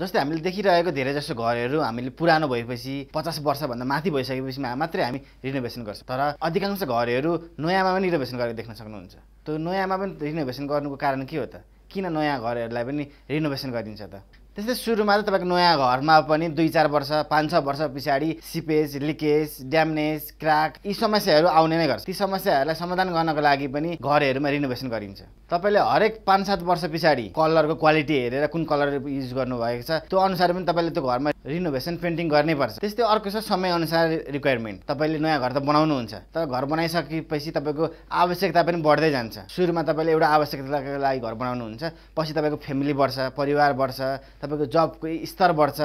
जस्तै हामीले देखिरहेको धेरै जसो घरहरू हामीले पुरानो भएपछि पचास वर्षभन्दा माथि भइसकेपछि मात्रै हामी रिनोभेसन गर्छौँ तर अधिकांश घरहरू नयाँमा पनि रिनोभेसन गरेको देख्न सक्नुहुन्छ त्यो नयाँमा पनि रिनोभेसन गर्नुको कारण के हो त किन नयाँ घरहरूलाई पनि रिनोभेसन गरिदिन्छ त त्यस्तै सुरुमा त तपाईँको नयाँ घरमा पनि दुई चार वर्ष पाँच छ वर्ष पछाडि सिपेज लिकेज ड्यामेज क्राक यी समस्याहरू आउने नै गर्छ ती समस्याहरूलाई समाधान गर्नको लागि पनि घरहरूमा रिनोभेसन गरिन्छ तपाईँले हरेक पाँच सात वर्ष पछाडि कलरको क्वालिटी हेरेर कुन कलर युज गर्नुभएको छ त्यो अनुसार पनि तपाईँले त्यो घरमा रिनोभेसन पेन्टिङ गर्नै पर्छ त्यस्तै अर्को छ समयअनुसार रिक्वायरमेन्ट तपाईँले नयाँ घर त बनाउनुहुन्छ तर घर बनाइसकेपछि तपाईँको आवश्यकता पनि बढ्दै जान्छ सुरुमा तपाईँले एउटा आवश्यकताको लागि घर बनाउनुहुन्छ पछि तपाईँको फ्यामिली बढ्छ परिवार बढ्छ तपाईँको जबको स्तर बढ्छ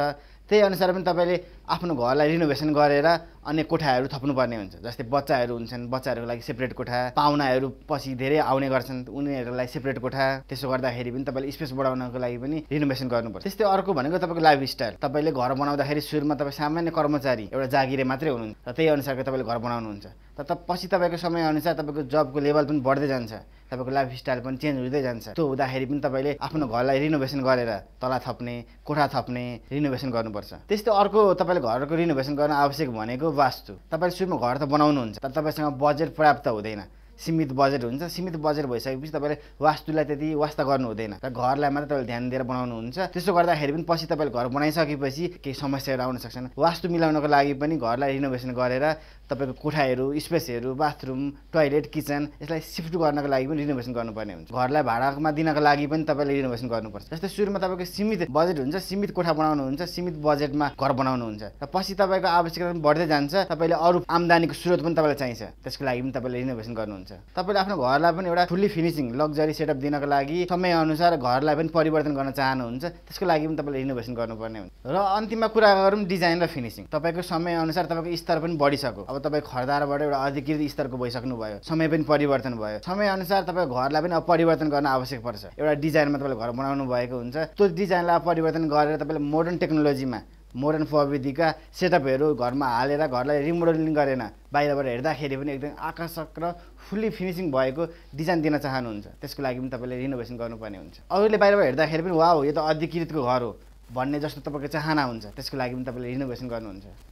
त्यही अनुसार पनि तपाईँले आफ्नो घरलाई रिनोभेसन गरेर अन्य कोठाहरू थप्नुपर्ने हुन्छ जस्तै बच्चाहरू हुन्छन् बच्चाहरूको लागि सेपरेट कोठा पाहुनाहरू पछि धेरै आउने गर्छन् उनीहरूलाई सेपरेट कोठा त्यसो गर्दाखेरि पनि तपाईँले स्पेस बढाउनको लागि पनि रिनोभेसन गर्नुपर्छ त्यस्तै अर्को भनेको तपाईँको लाइफ स्टाइल तपाईँले घर बनाउँदाखेरि सुरुमा तपाईँ सामान्य कर्मचारी एउटा जागिरे मात्रै हुनुहुन्छ र त्यही अनुसारको तपाईँले घर बनाउनुहुन्छ तर पछि तपाईँको समयअनुसार तपाईँको जबको लेभल पनि बढ्दै जान्छ तपाईँको लाइफ स्टाइल पनि चेन्ज हुँदै जान्छ त्यो हुँदाखेरि पनि तपाईँले आफ्नो घरलाई रिनोभेसन गरेर तला थप्ने कोठा थप्ने रिनोभेसन गर्नुपर्छ त्यस्तै अर्को तपाईँ तपाईँले घरको रिनोभेसन गर्न आवश्यक भनेको वास्तु तपाईँले सुरुमा घर त बनाउनुहुन्छ तर तपाईँसँग बजेट पर्याप्त हुँदैन सीमित बजेट हुन्छ सीमित बजेट भइसकेपछि तपाईँले वास्तुलाई त्यति वास्ता गर्नु हुँदैन र घरलाई मात्र तपाईँले ध्यान दिएर बनाउनु हुन्छ त्यसो गर्दाखेरि पनि पछि तपाईँले घर बनाइसकेपछि केही समस्याहरू आउन सक्छन् वास्तु मिलाउनको लागि पनि घरलाई रिनोभेसन गरेर तपाईँको कोठाहरू स्पेसहरू बाथरुम टोइलेट किचन यसलाई सिफ्ट गर्नको लागि पनि रिनोभेसन गर्नुपर्ने हुन्छ घरलाई भाडामा दिनको लागि पनि तपाईँले रिनोभेसन गर्नुपर्छ जस्तै सुरुमा तपाईँको सीमित बजेट हुन्छ सीमित कोठा बनाउनुहुन्छ सीमित बजेटमा घर बनाउनुहुन्छ र पछि तपाईँको आवश्यकता पनि बढ्दै जान्छ तपाईँले अरू आम्दानीको स्रोत पनि तपाईँलाई चाहिन्छ त्यसको लागि पनि तपाईँले रिनोभेसन गर्नुहुन्छ हुन्छ तपाईँले आफ्नो घरलाई पनि एउटा फुल्ली फिनिसिङ लग्जरी सेटअप दिनको लागि समयअनुसार घरलाई पनि परिवर्तन गर्न चाहनुहुन्छ त्यसको लागि पनि तपाईँले रिनोभेसन गर्नुपर्ने हुन्छ र अन्तिममा कुरा गरौँ डिजाइन र फिनिसिङ तपाईँको समयअनुसार तपाईँको स्तर पनि बढिसक्यो अब तपाईँ खरदारबाट एउटा अधिकृत स्तरको भइसक्नु भयो समय पनि परिवर्तन भयो समयअनुसार तपाईँको घरलाई पनि अब परिवर्तन गर्न आवश्यक पर्छ एउटा डिजाइनमा तपाईँले घर बनाउनु भएको हुन्छ त्यो डिजाइनलाई परिवर्तन गरेर तपाईँले मोडर्न टेक्नोलोजीमा मोडर्न प्रविधिका सेटअपहरू घरमा हालेर घरलाई रिमोडलिङ गरेन बाहिरबाट हेर्दाखेरि पनि एकदम आकर्षक र फुल्ली फिनिसिङ भएको डिजाइन दिन चाहनुहुन्छ त्यसको लागि पनि तपाईँले रिनोभेसन गर्नुपर्ने हुन्छ अरूले बाहिरबाट हेर्दाखेरि पनि वा हो यो त अधिकृतको घर हो भन्ने जस्तो तपाईँको चाहना हुन्छ त्यसको लागि पनि तपाईँले रिनोभेसन गर्नुहुन्छ